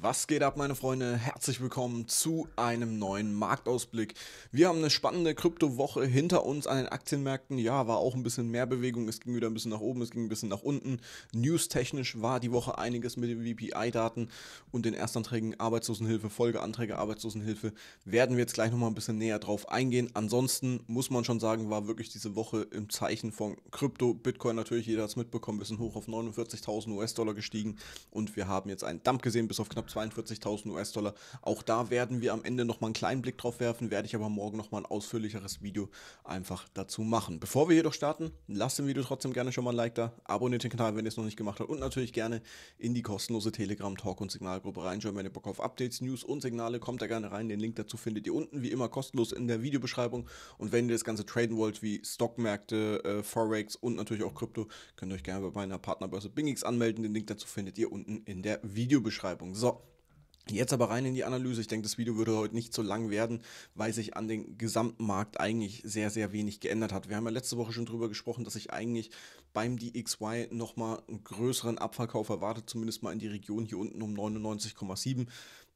Was geht ab, meine Freunde? Herzlich willkommen zu einem neuen Marktausblick. Wir haben eine spannende Kryptowoche hinter uns an den Aktienmärkten. Ja, war auch ein bisschen mehr Bewegung. Es ging wieder ein bisschen nach oben, es ging ein bisschen nach unten. News-technisch war die Woche einiges mit den VPI-Daten und den Erstanträgen Arbeitslosenhilfe, Folgeanträge Arbeitslosenhilfe. Werden wir jetzt gleich nochmal ein bisschen näher drauf eingehen. Ansonsten muss man schon sagen, war wirklich diese Woche im Zeichen von Krypto. Bitcoin natürlich, jeder hat es mitbekommen, wir sind hoch auf 49.000 US-Dollar gestiegen und wir haben jetzt einen Dump gesehen bis auf knapp knapp 42.000 US-Dollar. Auch da werden wir am Ende nochmal einen kleinen Blick drauf werfen, werde ich aber morgen nochmal ein ausführlicheres Video einfach dazu machen. Bevor wir jedoch starten, lasst dem Video trotzdem gerne schon mal ein Like da, abonniert den Kanal, wenn ihr es noch nicht gemacht habt und natürlich gerne in die kostenlose Telegram-Talk- und Signalgruppe reinschauen, wenn ihr Bock auf Updates, News und Signale, kommt da gerne rein. Den Link dazu findet ihr unten, wie immer kostenlos in der Videobeschreibung. Und wenn ihr das Ganze traden wollt, wie Stockmärkte, äh, Forex und natürlich auch Krypto, könnt ihr euch gerne bei meiner Partnerbörse BingX anmelden. Den Link dazu findet ihr unten in der Videobeschreibung. So, Jetzt aber rein in die Analyse. Ich denke, das Video würde heute nicht so lang werden, weil sich an den gesamten Markt eigentlich sehr, sehr wenig geändert hat. Wir haben ja letzte Woche schon darüber gesprochen, dass ich eigentlich beim DXY nochmal einen größeren Abverkauf erwarte, zumindest mal in die Region hier unten um 99,7.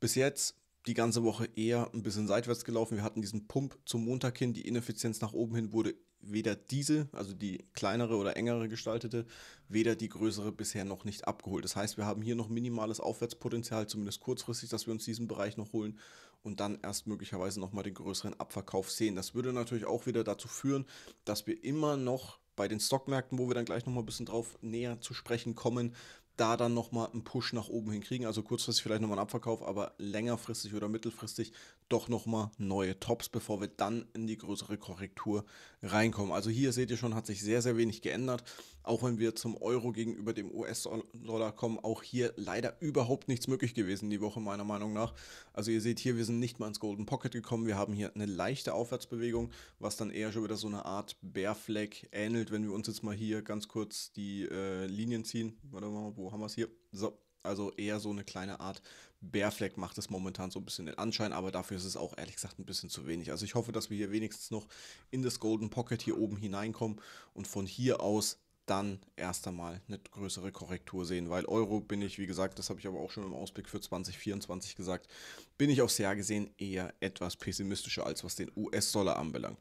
Bis jetzt die ganze Woche eher ein bisschen seitwärts gelaufen. Wir hatten diesen Pump zum Montag hin. Die Ineffizienz nach oben hin wurde weder diese, also die kleinere oder engere gestaltete, weder die größere bisher noch nicht abgeholt. Das heißt, wir haben hier noch minimales Aufwärtspotenzial, zumindest kurzfristig, dass wir uns diesen Bereich noch holen und dann erst möglicherweise nochmal den größeren Abverkauf sehen. Das würde natürlich auch wieder dazu führen, dass wir immer noch bei den Stockmärkten, wo wir dann gleich nochmal ein bisschen drauf näher zu sprechen kommen, da dann nochmal einen Push nach oben hinkriegen. Also kurzfristig vielleicht nochmal einen Abverkauf, aber längerfristig oder mittelfristig doch nochmal neue Tops, bevor wir dann in die größere Korrektur reinkommen. Also hier seht ihr schon, hat sich sehr, sehr wenig geändert. Auch wenn wir zum Euro gegenüber dem US-Dollar kommen, auch hier leider überhaupt nichts möglich gewesen die Woche meiner Meinung nach. Also ihr seht hier, wir sind nicht mal ins Golden Pocket gekommen. Wir haben hier eine leichte Aufwärtsbewegung, was dann eher schon wieder so eine Art Bear Flag ähnelt. Wenn wir uns jetzt mal hier ganz kurz die äh, Linien ziehen. Warte mal, wo haben wir es hier? So, also eher so eine kleine Art Bärfleck macht es momentan so ein bisschen den Anschein, aber dafür ist es auch ehrlich gesagt ein bisschen zu wenig. Also ich hoffe, dass wir hier wenigstens noch in das Golden Pocket hier oben hineinkommen und von hier aus dann erst einmal eine größere Korrektur sehen, weil Euro bin ich, wie gesagt, das habe ich aber auch schon im Ausblick für 2024 gesagt, bin ich aufs Jahr gesehen eher etwas pessimistischer als was den US-Dollar anbelangt.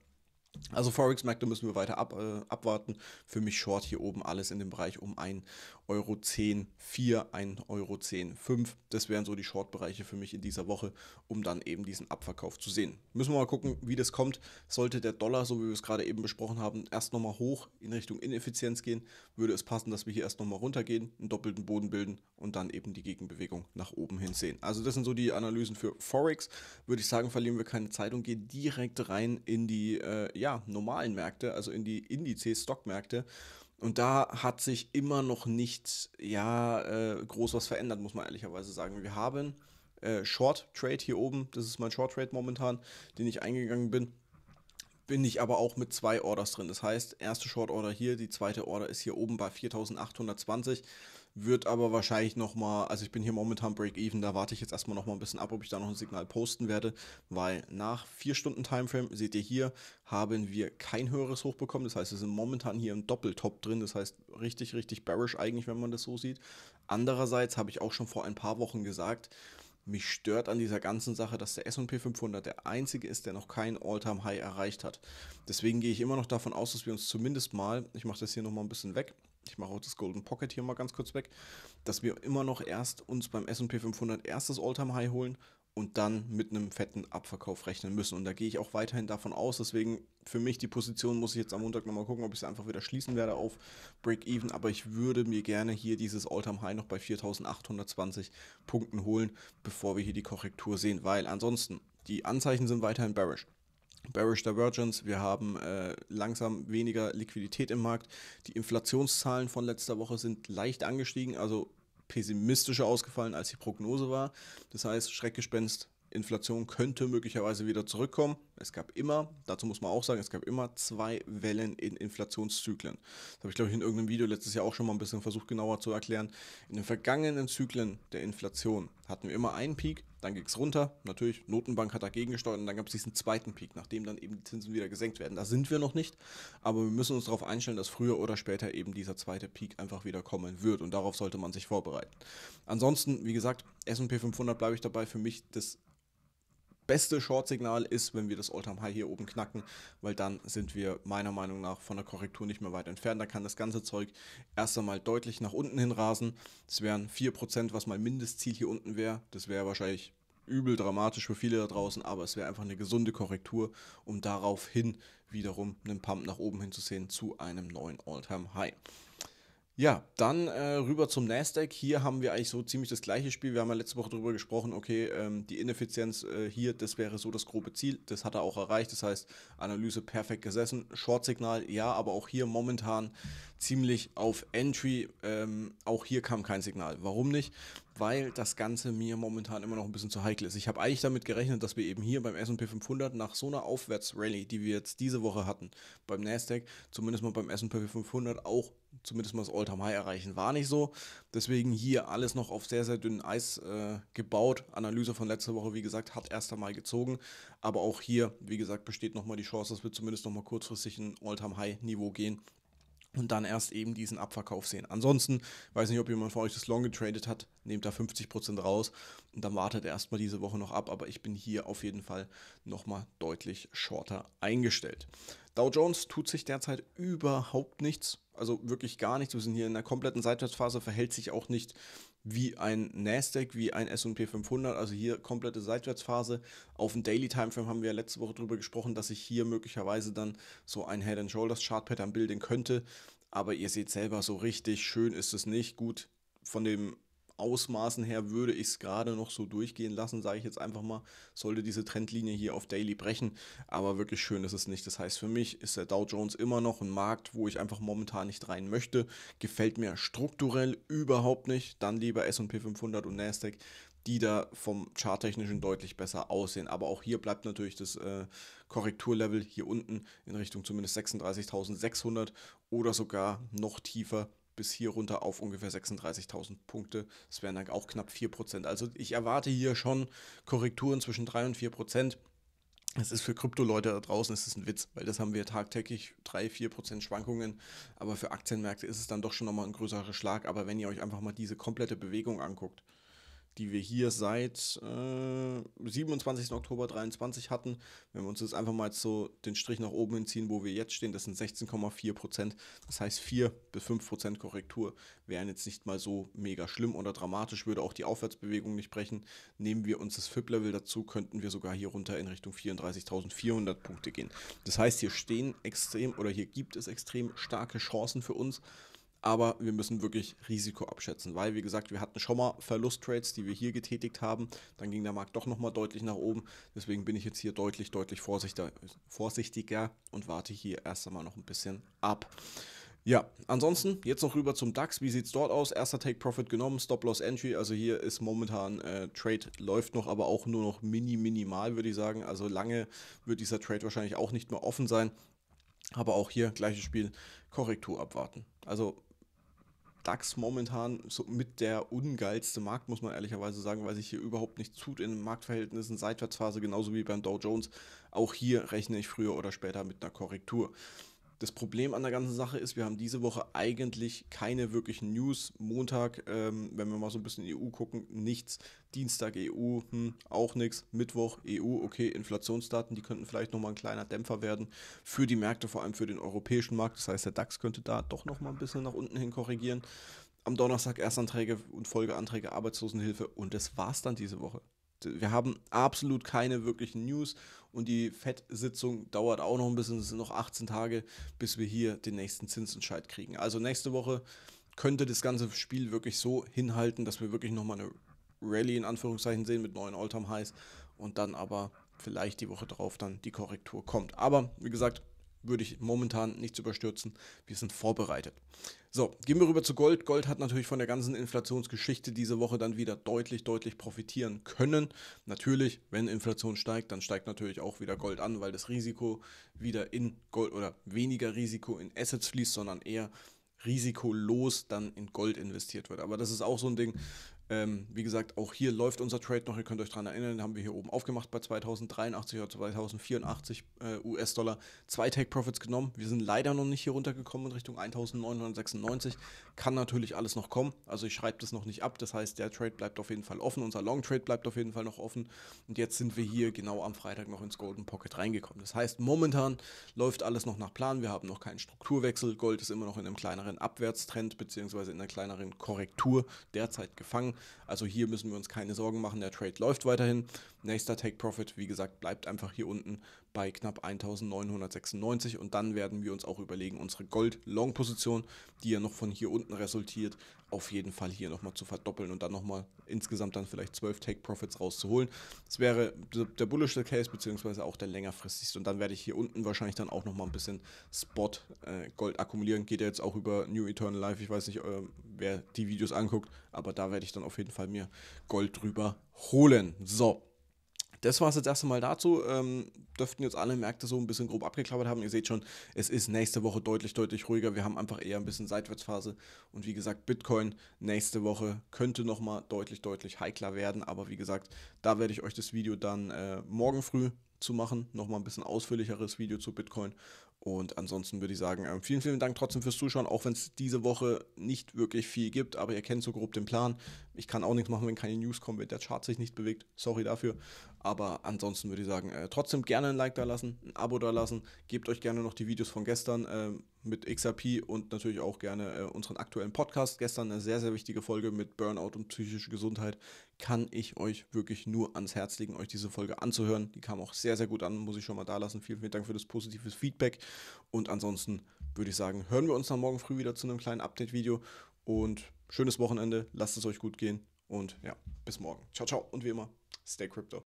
Also Forex-Märkte müssen wir weiter ab, äh, abwarten. Für mich Short hier oben alles in dem Bereich um 1,10 Euro 4, 1,10 Euro 5. Das wären so die Short-Bereiche für mich in dieser Woche, um dann eben diesen Abverkauf zu sehen. Müssen wir mal gucken, wie das kommt. Sollte der Dollar, so wie wir es gerade eben besprochen haben, erst nochmal hoch in Richtung Ineffizienz gehen, würde es passen, dass wir hier erst nochmal runtergehen, einen doppelten Boden bilden und dann eben die Gegenbewegung nach oben hin sehen. Also das sind so die Analysen für Forex. Würde ich sagen, verlieren wir keine Zeit und gehen direkt rein in die... Äh, ja, normalen Märkte, also in die Indizes, Stockmärkte. Und da hat sich immer noch nicht ja, äh, groß was verändert, muss man ehrlicherweise sagen. Wir haben äh, Short Trade hier oben, das ist mein Short Trade momentan, den ich eingegangen bin. Bin ich aber auch mit zwei Orders drin. Das heißt, erste Short Order hier, die zweite Order ist hier oben bei 4820. Wird aber wahrscheinlich nochmal, also ich bin hier momentan Break-Even, da warte ich jetzt erstmal nochmal ein bisschen ab, ob ich da noch ein Signal posten werde, weil nach 4 Stunden Timeframe, seht ihr hier, haben wir kein höheres Hoch bekommen. Das heißt, wir sind momentan hier im Doppeltop drin. Das heißt, richtig, richtig bearish eigentlich, wenn man das so sieht. Andererseits habe ich auch schon vor ein paar Wochen gesagt, mich stört an dieser ganzen Sache, dass der S&P 500 der einzige ist, der noch kein all time high erreicht hat. Deswegen gehe ich immer noch davon aus, dass wir uns zumindest mal, ich mache das hier nochmal ein bisschen weg, ich mache auch das Golden Pocket hier mal ganz kurz weg, dass wir immer noch erst uns beim S&P 500 erstes das Alltime High holen und dann mit einem fetten Abverkauf rechnen müssen. Und da gehe ich auch weiterhin davon aus. Deswegen für mich die Position muss ich jetzt am Montag nochmal gucken, ob ich sie einfach wieder schließen werde auf Break-Even. Aber ich würde mir gerne hier dieses All-Time-High noch bei 4820 Punkten holen, bevor wir hier die Korrektur sehen. Weil ansonsten, die Anzeichen sind weiterhin bearish. Bearish Divergence, wir haben äh, langsam weniger Liquidität im Markt. Die Inflationszahlen von letzter Woche sind leicht angestiegen, also pessimistischer ausgefallen, als die Prognose war. Das heißt, Schreckgespenst, Inflation könnte möglicherweise wieder zurückkommen. Es gab immer, dazu muss man auch sagen, es gab immer zwei Wellen in Inflationszyklen. Das habe ich, glaube ich, in irgendeinem Video letztes Jahr auch schon mal ein bisschen versucht, genauer zu erklären. In den vergangenen Zyklen der Inflation hatten wir immer einen Peak dann ging es runter, natürlich, Notenbank hat dagegen gesteuert und dann gab es diesen zweiten Peak, nachdem dann eben die Zinsen wieder gesenkt werden. Da sind wir noch nicht, aber wir müssen uns darauf einstellen, dass früher oder später eben dieser zweite Peak einfach wieder kommen wird und darauf sollte man sich vorbereiten. Ansonsten, wie gesagt, SP 500 bleibe ich dabei, für mich das beste Short-Signal ist, wenn wir das All-Time-High hier oben knacken, weil dann sind wir meiner Meinung nach von der Korrektur nicht mehr weit entfernt. Da kann das ganze Zeug erst einmal deutlich nach unten hin rasen. Es wären 4%, was mein Mindestziel hier unten wäre. Das wäre wahrscheinlich übel dramatisch für viele da draußen, aber es wäre einfach eine gesunde Korrektur, um daraufhin wiederum einen Pump nach oben hinzusehen zu einem neuen All-Time-High. Ja, dann äh, rüber zum Nasdaq. Hier haben wir eigentlich so ziemlich das gleiche Spiel. Wir haben ja letzte Woche darüber gesprochen, okay, ähm, die Ineffizienz äh, hier, das wäre so das grobe Ziel. Das hat er auch erreicht. Das heißt, Analyse perfekt gesessen. Short-Signal, ja, aber auch hier momentan ziemlich auf Entry. Ähm, auch hier kam kein Signal. Warum nicht? weil das Ganze mir momentan immer noch ein bisschen zu heikel ist. Ich habe eigentlich damit gerechnet, dass wir eben hier beim S&P 500 nach so einer Aufwärtsrallye, die wir jetzt diese Woche hatten, beim Nasdaq, zumindest mal beim S&P 500 auch zumindest mal das all time High erreichen. War nicht so. Deswegen hier alles noch auf sehr, sehr dünnem Eis äh, gebaut. Analyse von letzter Woche, wie gesagt, hat erst einmal gezogen. Aber auch hier, wie gesagt, besteht nochmal die Chance, dass wir zumindest nochmal kurzfristig ein all time High Niveau gehen und dann erst eben diesen Abverkauf sehen. Ansonsten, weiß nicht, ob jemand von euch das Long getradet hat, nehmt da 50% raus und dann wartet erstmal diese Woche noch ab, aber ich bin hier auf jeden Fall nochmal deutlich shorter eingestellt. Dow Jones tut sich derzeit überhaupt nichts, also wirklich gar nichts. Wir sind hier in der kompletten Seitwärtsphase, verhält sich auch nicht wie ein Nasdaq, wie ein S&P 500, also hier komplette Seitwärtsphase. Auf dem Daily Timeframe haben wir ja letzte Woche darüber gesprochen, dass ich hier möglicherweise dann so ein Head and Shoulders Chart Pattern bilden könnte, aber ihr seht selber so richtig schön ist es nicht. Gut, von dem Ausmaßen her würde ich es gerade noch so durchgehen lassen, sage ich jetzt einfach mal, sollte diese Trendlinie hier auf Daily brechen. Aber wirklich schön ist es nicht. Das heißt, für mich ist der Dow Jones immer noch ein Markt, wo ich einfach momentan nicht rein möchte. Gefällt mir strukturell überhaupt nicht. Dann lieber SP 500 und NASDAQ die da vom charttechnischen deutlich besser aussehen. Aber auch hier bleibt natürlich das äh, Korrekturlevel hier unten in Richtung zumindest 36.600 oder sogar noch tiefer bis hier runter auf ungefähr 36.000 Punkte. Das wären dann auch knapp 4%. Also ich erwarte hier schon Korrekturen zwischen 3 und 4%. Das ist für Krypto-Leute da draußen, es ist ein Witz, weil das haben wir tagtäglich 3, 4% Schwankungen. Aber für Aktienmärkte ist es dann doch schon nochmal ein größerer Schlag. Aber wenn ihr euch einfach mal diese komplette Bewegung anguckt, die wir hier seit äh, 27. Oktober 23 hatten. Wenn wir uns jetzt einfach mal so den Strich nach oben hinziehen, wo wir jetzt stehen, das sind 16,4 Prozent. Das heißt, 4 bis 5 Prozent Korrektur wären jetzt nicht mal so mega schlimm oder dramatisch, würde auch die Aufwärtsbewegung nicht brechen. Nehmen wir uns das FIP-Level dazu, könnten wir sogar hier runter in Richtung 34.400 Punkte gehen. Das heißt, hier stehen extrem oder hier gibt es extrem starke Chancen für uns aber wir müssen wirklich Risiko abschätzen, weil wie gesagt, wir hatten schon mal Verlusttrades, die wir hier getätigt haben, dann ging der Markt doch nochmal deutlich nach oben, deswegen bin ich jetzt hier deutlich, deutlich vorsichtiger und warte hier erst einmal noch ein bisschen ab. Ja, ansonsten jetzt noch rüber zum DAX. Wie sieht es dort aus? Erster Take Profit genommen, Stop Loss Entry. Also hier ist momentan äh, Trade läuft noch, aber auch nur noch mini minimal, würde ich sagen. Also lange wird dieser Trade wahrscheinlich auch nicht mehr offen sein. Aber auch hier gleiches Spiel, Korrektur abwarten. Also DAX momentan so mit der ungeilste Markt, muss man ehrlicherweise sagen, weil sich hier überhaupt nichts tut in den Marktverhältnissen, Seitwärtsphase genauso wie beim Dow Jones. Auch hier rechne ich früher oder später mit einer Korrektur. Das Problem an der ganzen Sache ist, wir haben diese Woche eigentlich keine wirklichen News. Montag, ähm, wenn wir mal so ein bisschen EU e gucken, nichts. Dienstag EU, hm, auch nichts. Mittwoch EU, okay, Inflationsdaten, die könnten vielleicht nochmal ein kleiner Dämpfer werden für die Märkte, vor allem für den europäischen Markt. Das heißt, der DAX könnte da doch nochmal ein bisschen nach unten hin korrigieren. Am Donnerstag Erstanträge und Folgeanträge Arbeitslosenhilfe und das war's dann diese Woche wir haben absolut keine wirklichen News und die FED-Sitzung dauert auch noch ein bisschen, es sind noch 18 Tage, bis wir hier den nächsten Zinsentscheid kriegen. Also nächste Woche könnte das ganze Spiel wirklich so hinhalten, dass wir wirklich nochmal eine Rallye in Anführungszeichen sehen mit neuen all time Highs und dann aber vielleicht die Woche drauf dann die Korrektur kommt. Aber wie gesagt, würde ich momentan nichts überstürzen. Wir sind vorbereitet. So, gehen wir rüber zu Gold. Gold hat natürlich von der ganzen Inflationsgeschichte diese Woche dann wieder deutlich, deutlich profitieren können. Natürlich, wenn Inflation steigt, dann steigt natürlich auch wieder Gold an, weil das Risiko wieder in Gold oder weniger Risiko in Assets fließt, sondern eher risikolos dann in Gold investiert wird. Aber das ist auch so ein Ding, ähm, wie gesagt, auch hier läuft unser Trade noch. Ihr könnt euch daran erinnern, haben wir hier oben aufgemacht bei 2083 oder 2084 äh, US-Dollar. Zwei Take-Profits genommen. Wir sind leider noch nicht hier runtergekommen in Richtung 1996. Kann natürlich alles noch kommen. Also ich schreibe das noch nicht ab. Das heißt, der Trade bleibt auf jeden Fall offen. Unser Long-Trade bleibt auf jeden Fall noch offen. Und jetzt sind wir hier genau am Freitag noch ins Golden Pocket reingekommen. Das heißt, momentan läuft alles noch nach Plan. Wir haben noch keinen Strukturwechsel. Gold ist immer noch in einem kleineren Abwärtstrend bzw. in einer kleineren Korrektur derzeit gefangen. Also hier müssen wir uns keine Sorgen machen, der Trade läuft weiterhin. Nächster Take Profit, wie gesagt, bleibt einfach hier unten bei knapp 1996 und dann werden wir uns auch überlegen, unsere Gold-Long-Position, die ja noch von hier unten resultiert, auf jeden Fall hier nochmal zu verdoppeln und dann nochmal insgesamt dann vielleicht 12 Take Profits rauszuholen. Das wäre der bullische Case, beziehungsweise auch der längerfristigste und dann werde ich hier unten wahrscheinlich dann auch nochmal ein bisschen Spot-Gold äh, akkumulieren. Geht ja jetzt auch über New Eternal Life, ich weiß nicht, äh, wer die Videos anguckt. Aber da werde ich dann auf jeden Fall mir Gold drüber holen. So. Das war es jetzt erstmal dazu. Ähm, dürften jetzt alle Märkte so ein bisschen grob abgeklappert haben. Ihr seht schon, es ist nächste Woche deutlich, deutlich ruhiger. Wir haben einfach eher ein bisschen Seitwärtsphase. Und wie gesagt, Bitcoin nächste Woche könnte nochmal deutlich, deutlich heikler werden. Aber wie gesagt, da werde ich euch das Video dann äh, morgen früh zu machen. Nochmal ein bisschen ausführlicheres Video zu Bitcoin. Und ansonsten würde ich sagen, ähm, vielen, vielen Dank trotzdem fürs Zuschauen, auch wenn es diese Woche nicht wirklich viel gibt, aber ihr kennt so grob den Plan. Ich kann auch nichts machen, wenn keine News kommen, wenn der Chart sich nicht bewegt. Sorry dafür. Aber ansonsten würde ich sagen, äh, trotzdem gerne ein Like da lassen, ein Abo da lassen. Gebt euch gerne noch die Videos von gestern äh, mit XRP und natürlich auch gerne äh, unseren aktuellen Podcast. Gestern eine sehr, sehr wichtige Folge mit Burnout und psychische Gesundheit. Kann ich euch wirklich nur ans Herz legen, euch diese Folge anzuhören. Die kam auch sehr, sehr gut an, muss ich schon mal da lassen. Vielen, vielen Dank für das positive Feedback. Und ansonsten würde ich sagen, hören wir uns dann morgen früh wieder zu einem kleinen Update-Video. Und schönes Wochenende, lasst es euch gut gehen. Und ja, bis morgen. Ciao, ciao. Und wie immer, stay crypto.